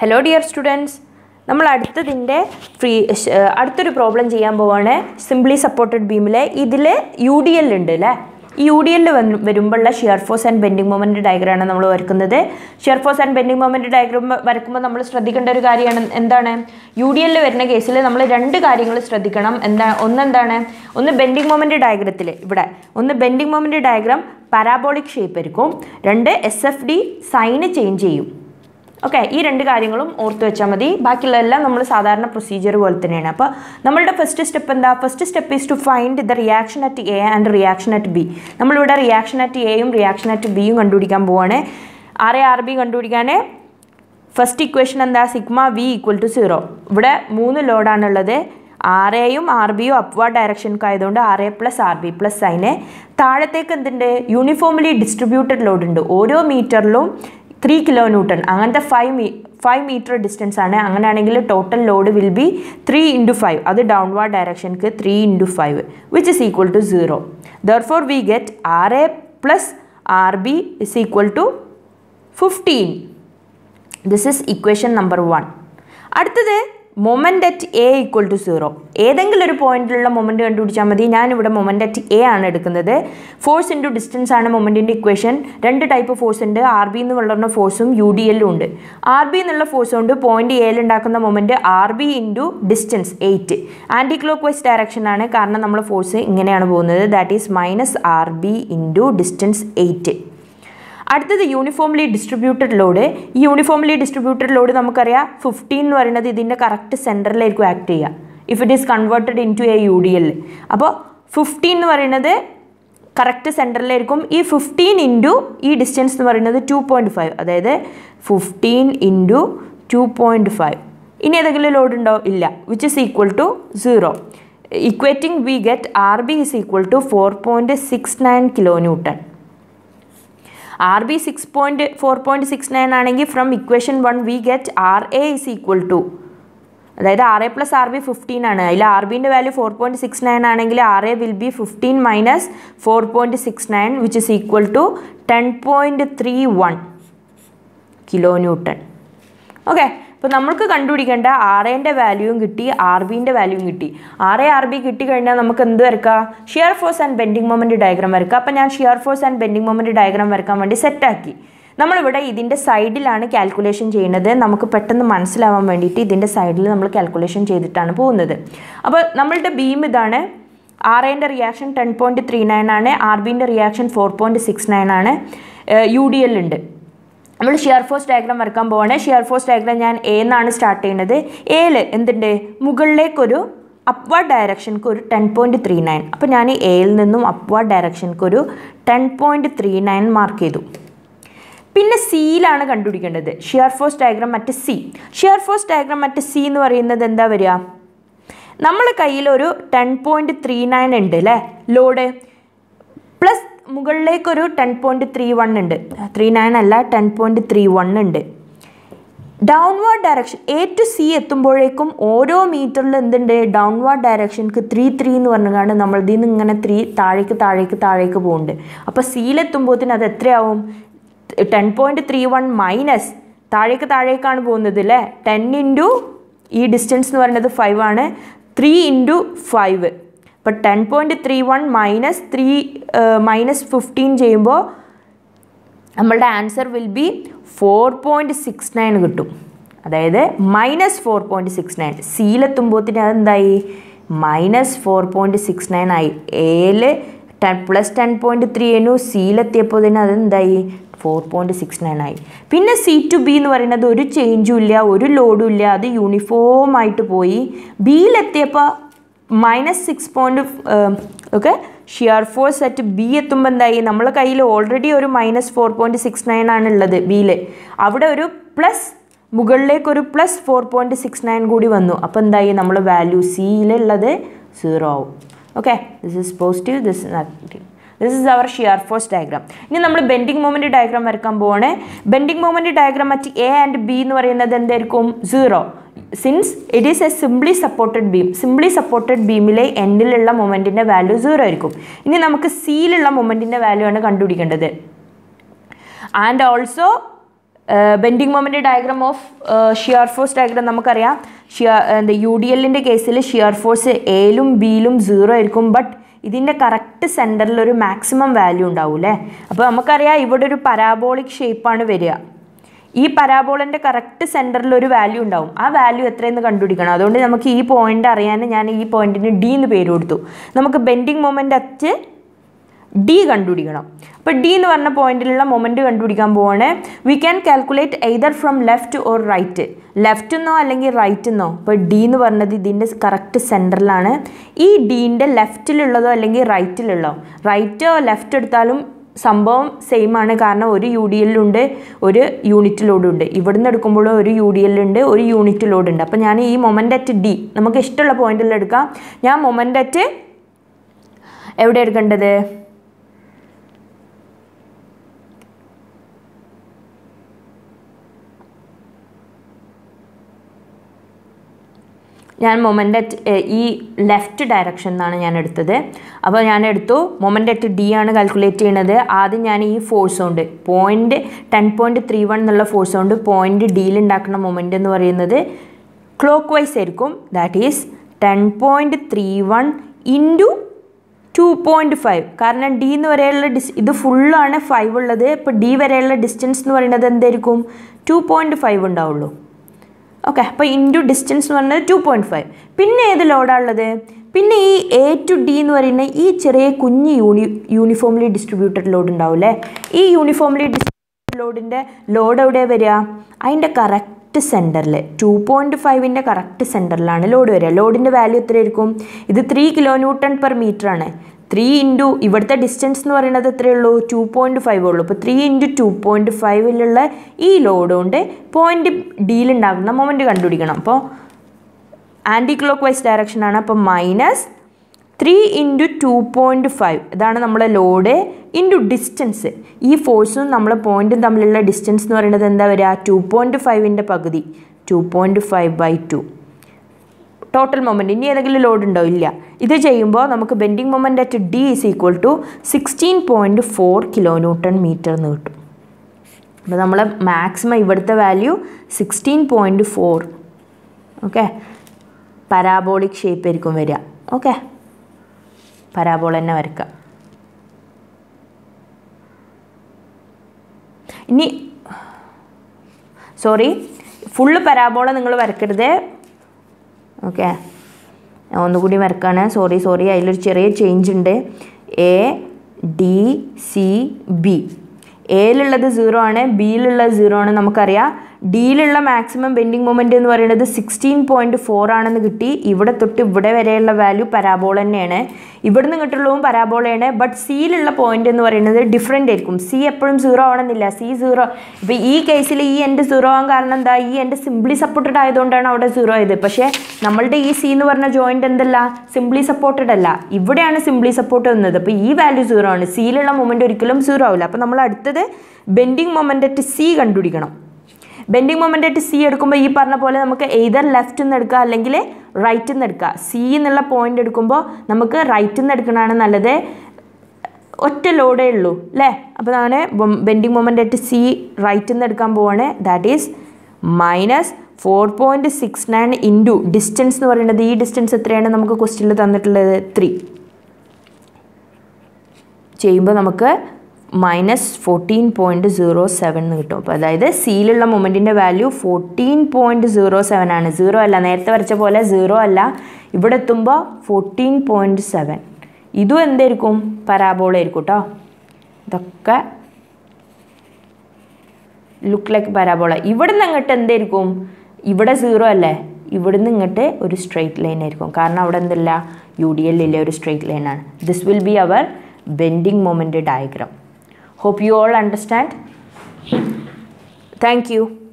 Hello dear students നമ്മൾ അടുത്തതിൻ്റെ free അടുത്തൊരു problem ചെയ്യാൻ പോവാണ് സിംപ്ലി സപ്പോർട്ടഡ് ബീമിലെ ഇതിൽ യു ഡി എൽ ഉണ്ട് അല്ലേ ഈ യു ഡി എല്ലിൽ വന്ന് വരുമ്പോഴുള്ള shear force and bending moment ഡയഗ്രാണ് നമ്മൾ വരക്കുന്നത് shear force and bending moment diagram വരക്കുമ്പോൾ നമ്മൾ ശ്രദ്ധിക്കേണ്ട ഒരു കാര്യമാണ് എന്താണ് യു ഡി എല്ലിൽ വരുന്ന കേസിൽ നമ്മൾ രണ്ട് കാര്യങ്ങൾ ശ്രദ്ധിക്കണം എന്താ ഒന്നെന്താണ് ഒന്ന് ബെൻഡിങ് മൊമെൻറ്റ് ഡയഗ്രത്തിൽ ഇവിടെ ഒന്ന് bending moment diagram parabolic shape ആയിരിക്കും രണ്ട് S F D sign change ചെയ്യും ഓക്കെ ഈ രണ്ട് കാര്യങ്ങളും ഓർത്ത് വെച്ചാൽ മതി എല്ലാം നമ്മൾ സാധാരണ പ്രൊസീജിയർ പോലെ തന്നെയാണ് അപ്പോൾ നമ്മളുടെ ഫസ്റ്റ് സ്റ്റെപ്പ് എന്താ first step is to find the reaction at A and reaction at B നമ്മളിവിടെ റിയാക്ഷൻ അറ്റ് എയും റിയാക്ഷൻ അറ്റ് ബിയും കണ്ടുപിടിക്കാൻ പോവാണ് ആർ എ ആർ ബി കണ്ടുപിടിക്കാൻ ഫസ്റ്റ് ഇക്വേഷൻ എന്താ sigma V equal to zero ഇവിടെ മൂന്ന് ലോഡാണുള്ളത് ആർ എയും ആർ ബിയും അപ്വാർഡ് ഡയറക്ഷനൊക്കെ ആയതുകൊണ്ട് R A plus R B plus അതിനെ താഴത്തേക്ക് എന്തുണ്ട് യൂണിഫോംലി ഡിസ്ട്രിബ്യൂട്ടഡ് ലോഡ് ഉണ്ട് ഓരോ മീറ്ററിലും ത്രീ കിലോ ന്യൂട്ടൺ അങ്ങനത്തെ ഫൈവ് മീ ഫൈവ് മീറ്റർ ഡിസ്റ്റൻസ് ആണ് അങ്ങനെയാണെങ്കിൽ total load will be three into five അത് ഡൗൺവാർഡ് ഡയറക്ഷൻക്ക് three into five which is equal to zero therefore we get R A plus R B is equal to fifteen this is equation number one അടുത്തത് moment at A equal to zero ഏതെങ്കിലും ഒരു പോയിന്റിലുള്ള moment കണ്ടുപിടിച്ചാൽ മതി ഞാനിവിടെ moment at A ആണ് എടുക്കുന്നത് force into distance ആണ് മൊമെൻറ്റിൻ്റെ ഇക്വേഷൻ രണ്ട് ടൈപ്പ് ഫോഴ്സ് ഉണ്ട് ആർ ബി എന്ന് പറയുന്ന ഫോഴ്സും യു ഡി എല്ലും ഉണ്ട് ആർ ബി എന്നുള്ള ഫോഴ്സ് കൊണ്ട് പോയിന്റ് എയിൽ ഉണ്ടാക്കുന്ന moment R B into distance eight anticlockwise direction ആണ് കാരണം നമ്മൾ ഫോഴ്സ് ഇങ്ങനെയാണ് പോകുന്നത് that is minus R B into distance eight അടുത്തത് യൂണിഫോംലി ഡിസ്ട്രിബ്യൂട്ടഡ് ലോഡ് ഈ യൂണിഫോംലി ഡിസ്ട്രിബ്യൂട്ടഡ് ലോഡ് നമുക്കറിയാം ഫിഫ്റ്റീൻ എന്ന് പറയുന്നത് ഇതിൻ്റെ കറക്റ്റ് സെൻറ്ററിലായിരിക്കും ആക്ട് ചെയ്യുക if it is converted into a U D L അപ്പോൾ ഫിഫ്റ്റീൻ എന്ന് പറയുന്നത് കറക്റ്റ് സെൻറ്ററിലായിരിക്കും ഈ ഫിഫ്റ്റീൻ ഇൻറ്റു ഈ ഡിസ്റ്റൻസ് എന്ന് പറയുന്നത് ടു പോയിൻറ്റ് ഫൈവ് അതായത് fifteen into two point five ഇനി ഏതെങ്കിലും ലോഡ് ഉണ്ടോ ഇല്ല which is equal to zero equating we get R B is equal to four point six nine kilo newton R B six point four point six nine ആണെങ്കിൽ from equation one we get R A is equal to അതായത് R A plus R B fifteen ആണ് അതിൽ R ബിൻ്റെ value four point six nine ആണെങ്കിൽ R A will be fifteen minus four point six nine which is equal to ten point three one kilo newton okay അപ്പോൾ നമുക്ക് കണ്ടുപിടിക്കേണ്ട ആറേൻ്റെ വാല്യൂവും കിട്ടി R ബിൻ്റെ വാല്യൂവും കിട്ടി R A R B കഴിഞ്ഞാൽ നമുക്ക് എന്ത് വരക്കുക shear force and bending moment diagram വരക്കുക അപ്പോൾ ഞാൻ shear force and bending moment diagram വരക്കാൻ വേണ്ടി സെറ്റാക്കി നമ്മളിവിടെ ഇതിൻ്റെ സൈഡിലാണ് കാൽക്കുലേഷൻ ചെയ്യുന്നത് നമുക്ക് പെട്ടെന്ന് മനസ്സിലാവാൻ വേണ്ടിയിട്ട് ഇതിൻ്റെ സൈഡിൽ നമ്മൾ കാൽക്കുലേഷൻ ചെയ്തിട്ടാണ് പോകുന്നത് അപ്പോൾ നമ്മളുടെ ബീം ഇതാണ് ആറേൻ്റെ reaction ten point three nine ആണ് ആർ ബീൻ്റെ reaction four point six nine ആണ് യു ഡി എൽ ഉണ്ട് നമ്മൾ ഷിയർ ഫോഴ്സ് ഡയഗ്രം വരക്കാൻ പോവാണ് ഷിയർ ഫോഴ്സ് ഡയഗ്രം ഞാൻ എ എന്നാണ് സ്റ്റാർട്ട് ചെയ്യുന്നത് എയിൽ എന്തുണ്ട് മുകളിലേക്കൊരു അപ്വാർഡ് ഡയറക്ഷൻക്ക് ഒരു ടെൻ പോയിൻറ്റ് ത്രീ നയൻ അപ്പോൾ ഞാൻ എയിൽ നിന്നും അപ്വാർഡ് ഡയറക്ഷൻക്ക് ഒരു ten point three nine mark ചെയ്തു പിന്നെ സിയിലാണ് കണ്ടുപിടിക്കേണ്ടത് ഷിയർ ഫോഴ്സ് ഡയഗ്രം മറ്റ് സി ഷിയർ ഫോഴ്സ് ഡയഗ്രം മറ്റ് സി എന്ന് പറയുന്നത് എന്താ വരിക നമ്മൾ കയ്യിൽ ഒരു ടെൻ പോയിൻറ്റ് ത്രീ നയൻ ഉണ്ട് അല്ലേ ലോഡ് പ്ലസ് മുകളിലേക്കൊരു ടെൻ പോയിൻറ്റ് ത്രീ വൺ ഉണ്ട് ത്രീ നയൻ അല്ല ടെൻ പോയിൻറ്റ് ത്രീ വൺ ഉണ്ട് downward direction A to C എത്തുമ്പോഴേക്കും ഓരോ മീറ്ററിൽ എന്തുണ്ട് ഡൗൺവേർഡ് ഡയറക്ഷൻക്ക് ത്രീ ത്രീ എന്ന് പറഞ്ഞുകൊണ്ട് നമ്മൾ ഇതിൽ നിന്ന് ഇങ്ങനെ ത്രീ താഴേക്ക് താഴേക്ക് താഴേക്ക് പോകുന്നുണ്ട് അപ്പോൾ സിയിലെത്തുമ്പോഴത്തേന് അത് എത്രയാവും ten point three one minus താഴേക്ക് താഴേക്കാണ് പോകുന്നത് അല്ലേ ടെൻ ഇൻറ്റു ഈ ഡിസ്റ്റൻസ് എന്ന് പറയുന്നത് ഫൈവ് ആണ് ത്രീ ഇൻറ്റു ഫൈവ് അപ്പോൾ ten point three one minus three minus fifteen ചെയ്യുമ്പോൾ നമ്മളുടെ answer will be four point six nine കിട്ടും അതായത് minus four point six nine സിയിലെത്തുമ്പോഴത്തിന് അതെന്തായി minus four point six nine ആയി എയില് ten plus ten point three ആയിരുന്നു സിയിലെത്തിയപ്പോൾ തന്നെ അതെന്തായി ഫോർ പോയിൻ്റ് സിക്സ് നയൻ ആയി പിന്നെ സി ടു ബി എന്ന് പറയുന്നത് ഒരു ചേഞ്ചും ഇല്ല ഒരു ലോഡും ഇല്ല അത് യൂണിഫോം ആയിട്ട് പോയി ബിയിലെത്തിയപ്പോൾ minus six point okay shear force at B എത്തുമ്പോൾ എന്തായി നമ്മളെ കയ്യിൽ ഓൾറെഡി ഒരു minus four point six nine ആണ് ഉള്ളത് ബിയിൽ അവിടെ ഒരു പ്ലസ് മുകളിലേക്കൊരു plus four point six nine കൂടി വന്നു അപ്പോൾ എന്തായി നമ്മൾ വാല്യൂ സിയിലുള്ളത് സീറോ ആവും okay this is positive this is negative this is our shear force diagram ഇനി നമ്മൾ ബെൻഡിങ് മൂവ്മെൻറ്റ് ഡയഗ്രാം വരക്കാൻ പോവാണ് ബെൻഡിങ് മൂവ്മെൻറ്റ് ഡയഗ്രാം മറ്റ് എ ആൻഡ് ബി എന്ന് പറയുന്നത് എന്തായിരിക്കും zero since it is a simply supported beam simply supported ബീമിലെ എൻഡിലുള്ള മൊമെൻറ്റിൻ്റെ വാല്യൂ സീറോ ആയിരിക്കും ഇനി നമുക്ക് സിയിലുള്ള മൊമെൻറ്റിൻ്റെ വാല്യൂ ആണ് കണ്ടുപിടിക്കേണ്ടത് and also bending moment diagram of shear force diagram നമുക്കറിയാം ഷിയർ uh, എന്താ യു ഡി എല്ലിൻ്റെ കേസിൽ ഷിയർ ഫോഴ്സ് എയിലും ബിയിലും സീറോ ആയിരിക്കും ബട്ട് ഇതിൻ്റെ കറക്റ്റ് സെൻറ്ററിൽ ഒരു മാക്സിമം വാല്യൂ ഉണ്ടാവും അല്ലേ അപ്പോൾ നമുക്കറിയാം ഇവിടെ ഒരു പരാബോളിക് ഷേപ്പാണ് വരിക ഈ പരാബോളിൻ്റെ കറക്റ്റ് സെൻറ്ററിൽ ഒരു വാല്യൂ ഉണ്ടാവും ആ വാല്യൂ എത്രയെന്ന് കണ്ടുപിടിക്കണം അതുകൊണ്ട് നമുക്ക് ഈ പോയിന്റ് അറിയാൻ ഞാൻ ഈ പോയിന്റിന് ഡി എന്ന് പേര് കൊടുത്തു നമുക്ക് ബെൻഡിങ് മൊമെൻ്റ് അറ്റ് ഡി കണ്ടുപിടിക്കണം അപ്പോൾ ഡി എന്ന് പറഞ്ഞ പോയിന്റിലുള്ള മൊമെൻറ്റ് കണ്ടുപിടിക്കാൻ പോവാണ് we can calculate either from left or right left എന്നോ അല്ലെങ്കിൽ റൈറ്റ് എന്നോ ഇപ്പോൾ ഡി എന്ന് പറഞ്ഞത് ഇതിൻ്റെ കറക്റ്റ് സെൻറ്ററിലാണ് ഈ ഡീൻ്റെ ലെഫ്റ്റിലുള്ളതോ അല്ലെങ്കിൽ റൈറ്റിലുള്ളതോ റൈറ്റോ ലെഫ്റ്റ് എടുത്താലും സംഭവം സെയിം ആണ് കാരണം ഒരു യു ഡി എല്ലുണ്ട് ഒരു യൂണിറ്റ് ലോഡുണ്ട് ഇവിടുന്ന് എടുക്കുമ്പോൾ ഒരു യു ഡി എല്ലുണ്ട് ഒരു യൂണിറ്റ് ലോഡുണ്ട് അപ്പോൾ ഞാൻ ഈ മൊമെൻ്റ് അറ്റ് ഡി നമുക്ക് ഇഷ്ടമുള്ള പോയിന്റിൽ എടുക്കാം ഞാൻ മൊമെൻ്റ് അറ്റ് എവിടെ എടുക്കേണ്ടത് ഞാൻ മൊമെൻ്റ് അറ്റ് ഈ ലെഫ്റ്റ് ഡയറക്ഷൻ എന്നാണ് ഞാൻ എടുത്തത് അപ്പോൾ ഞാൻ എടുത്തു മൊമെൻ്റ് അറ്റ് ഡി ആണ് കാൽക്കുലേറ്റ് ചെയ്യണത് ആദ്യം ഞാൻ ഈ ഫോഴ്സ് കൊണ്ട് point ten point three one എന്നുള്ള ഫോഴ്സ് കൊണ്ട് പോയിൻറ്റ് ഡിയിൽ ഉണ്ടാക്കുന്ന മൊമെൻ്റ് എന്ന് പറയുന്നത് ക്ലോക്ക് വൈസ് ആയിരിക്കും that is ten point three one into two point five കാരണം ഡി എന്ന് വരെയുള്ള ഡിസ് ഇത് ഫുള്ളാണ് ഫൈവ് ഉള്ളത് ഇപ്പോൾ ഡി വരെയുള്ള ഡിസ്റ്റൻസ് എന്ന് പറയുന്നത് എന്തായിരിക്കും ടു പോയിൻ്റ് ഫൈവ് ഉണ്ടാവുള്ളൂ ഓക്കെ അപ്പോൾ ഇൻറ്റു ഡിസ്റ്റൻസ് എന്ന് പറഞ്ഞത് ടു പോയിൻറ്റ് ഫൈവ് പിന്നെ ഏത് ലോഡാണ് ഉള്ളത് പിന്നെ ഈ എ ടു ഡി എന്ന് പറയുന്ന ഈ ചെറിയ കുഞ്ഞ് യൂണി യൂണിഫോംലി ഡിസ്ട്രിബ്യൂട്ടഡ് ലോഡ് അല്ലേ ഈ യൂണിഫോംലി ഡിസ്ട്രിബ്യൂട്ടഡ് ലോഡിൻ്റെ ലോഡ് എവിടെ വരിക അതിൻ്റെ കറക്റ്റ് സെൻറ്ററിൽ ടു പോയിൻറ്റ് ഫൈവിൻ്റെ കറക്റ്റ് സെൻറ്ററിലാണ് ലോഡ് വരിക ലോഡിൻ്റെ വാല്യൂ എത്രയായിരിക്കും ഇത് three kilo newton per metre ആണ് ത്രീ ഇൻറ്റു ഇവിടുത്തെ ഡിസ്റ്റൻസ് എന്ന് പറയുന്നത് എത്രയേ ഉള്ളൂ ടു പോയിൻറ്റ് ഫൈവ് ഉള്ളൂ അപ്പോൾ ത്രീ ഇൻറ്റു ടു പോയിൻറ്റ് ഫൈവിലുള്ള ഈ ലോഡ് കൊണ്ട് പോയിൻറ്റ് ഡിയിലുണ്ടാകുന്ന മൊമെൻറ്റ് കണ്ടുപിടിക്കണം അപ്പോൾ ആൻറ്റി ക്ലോക്ക് വൈസ് ഡയറക്ഷൻ ആണ് അപ്പോൾ minus three into two point five ഇതാണ് നമ്മളെ ലോഡ് ഇൻറ്റു ഡിസ്റ്റൻസ് ഈ ഫോഴ്സും നമ്മളെ പോയിൻറ്റും തമ്മിലുള്ള ഡിസ്റ്റൻസ് എന്ന് പറയുന്നത് എന്താ വരിക ടു പോയിൻറ്റ് ഫൈവിൻ്റെ പകുതി two point five by two total moment ഇനി ഏതെങ്കിലും ലോഡ് ഉണ്ടോ ഇല്ല ഇത് ചെയ്യുമ്പോൾ നമുക്ക് bending moment at D is equal to sixteen point four kilo newton metre എന്ന് കിട്ടും അപ്പോൾ നമ്മൾ മാക്സിമം ഇവിടുത്തെ value sixteen point four okay parabolic shape ആയിരിക്കും വരിക ഓക്കെ പരാബോൾ തന്നെ വരക്കുക ഇനി സോറി ഫുള്ള് പരാബോള നിങ്ങൾ വരക്കരുത് ഓക്കെ ഒന്നുകൂടി വരക്കാണ് സോറി സോറി അതിലൊരു ചെറിയ ചേഞ്ച് ഉണ്ട് എ ഡി സി ബി എയിലുള്ളത് സീറോ ആണ് ബിയിലുള്ളത് സീറോ ആണ് നമുക്കറിയാം ഡിയിലുള്ള മാക്സിമം ബെൻഡിങ് മൊമെൻ്റ് എന്ന് പറയുന്നത് സിക്സ്റ്റീൻ പോയിൻറ്റ് ഫോർ ആണെന്ന് കിട്ടി ഇവിടെ തൊട്ട് ഇവിടെ വരെയുള്ള വാല്യൂ പരാബോൾ തന്നെയാണ് ഇവിടുന്ന് കിട്ടുള്ളതും പരാബോളയാണ് ബട്ട് സിയിലുള്ള പോയിന്റ് എന്ന് പറയുന്നത് ഡിഫറെൻ്റ് ആയിരിക്കും സി എപ്പോഴും സീറോ ആവണമെന്നില്ല സി സീറോ ഇപ്പോൾ ഈ കേസിൽ ഈ എൻ്റെ സീറോ ആവാൻ കാരണം എന്താ ഈ എൻ്റെ സിംപ്ലി സപ്പോർട്ടഡ് ആയതുകൊണ്ടാണ് അവിടെ സീറോ ആയത് പക്ഷേ നമ്മളുടെ ഈ സി എന്ന് പറഞ്ഞ ജോയിൻ്റ് എന്തല്ല സിംപ്ലി സപ്പോർട്ടഡ് അല്ല ഇവിടെയാണ് സിംപ്ലി സപ്പോർട്ട് വന്നത് അപ്പോൾ ഈ വാല്യൂ സീറോ ആണ് സിയിലുള്ള മൊമെൻ്റ് ഒരിക്കലും സീറോ ആവില്ല അപ്പോൾ നമ്മൾ അടുത്തത് ബെൻഡിങ് മൊമെൻ്റ് അറ്റ് സി കണ്ടുപിടിക്കണം ബെൻഡിങ് മൊമെൻ്റ് ആയിട്ട് സി എടുക്കുമ്പോൾ ഈ പറഞ്ഞ പോലെ നമുക്ക് എയ്തർ ലെഫ്റ്റ് നിന്ന് എടുക്കുക അല്ലെങ്കിൽ റൈറ്റിൽ നിന്ന് എടുക്കുക സി എന്നുള്ള പോയിന്റ് എടുക്കുമ്പോൾ നമുക്ക് റൈറ്റിൽ നിന്ന് എടുക്കണതാണ് നല്ലത് ഒറ്റ ലോഡേ ഉള്ളൂ അല്ലേ അപ്പോൾ നമ്മൾ ബെൻഡിങ് മൊമെൻ്റ് ആയിട്ട് സി റൈറ്റിൽ നിന്ന് എടുക്കാൻ പോവാണ് that is minus four point six nine into distance എന്ന് പറയുന്നത് ഈ ഡിസ്റ്റൻസ് എത്രയാണ് നമുക്ക് ക്വസ്റ്റ്യനിൽ തന്നിട്ടുള്ളത് ത്രീ ചെയ്യുമ്പോൾ നമുക്ക് minus fourteen point zero seven എന്ന് കിട്ടും അപ്പോൾ അതായത് സിയിലുള്ള മൊമെൻറ്റിൻ്റെ value fourteen point zero seven ആണ് സീറോ അല്ല നേരത്തെ വരച്ച പോലെ സീറോ അല്ല ഇവിടെ എത്തുമ്പോൾ ഫോർട്ടീൻ പോയിൻറ്റ് സെവൻ ഇതും എന്തായിരിക്കും പരാബോള ആയിരിക്കും കേട്ടോ ഇതൊക്കെ ലുക്ക് ലൈക്ക് പരാബോള ഇവിടെ നിന്ന് അങ്ങോട്ട് എന്തായിരിക്കും ഇവിടെ സീറോ അല്ലേ നിന്ന് ഇങ്ങോട്ട് ഒരു സ്ട്രെയിറ്റ് ലൈൻ ആയിരിക്കും കാരണം അവിടെ എന്തില്ല യു ഡി എല്ലില്ല ഒരു സ്ട്രെയിറ്റ് ലൈനാണ് this will be our bending moment diagram Hope you all understand. Thank you.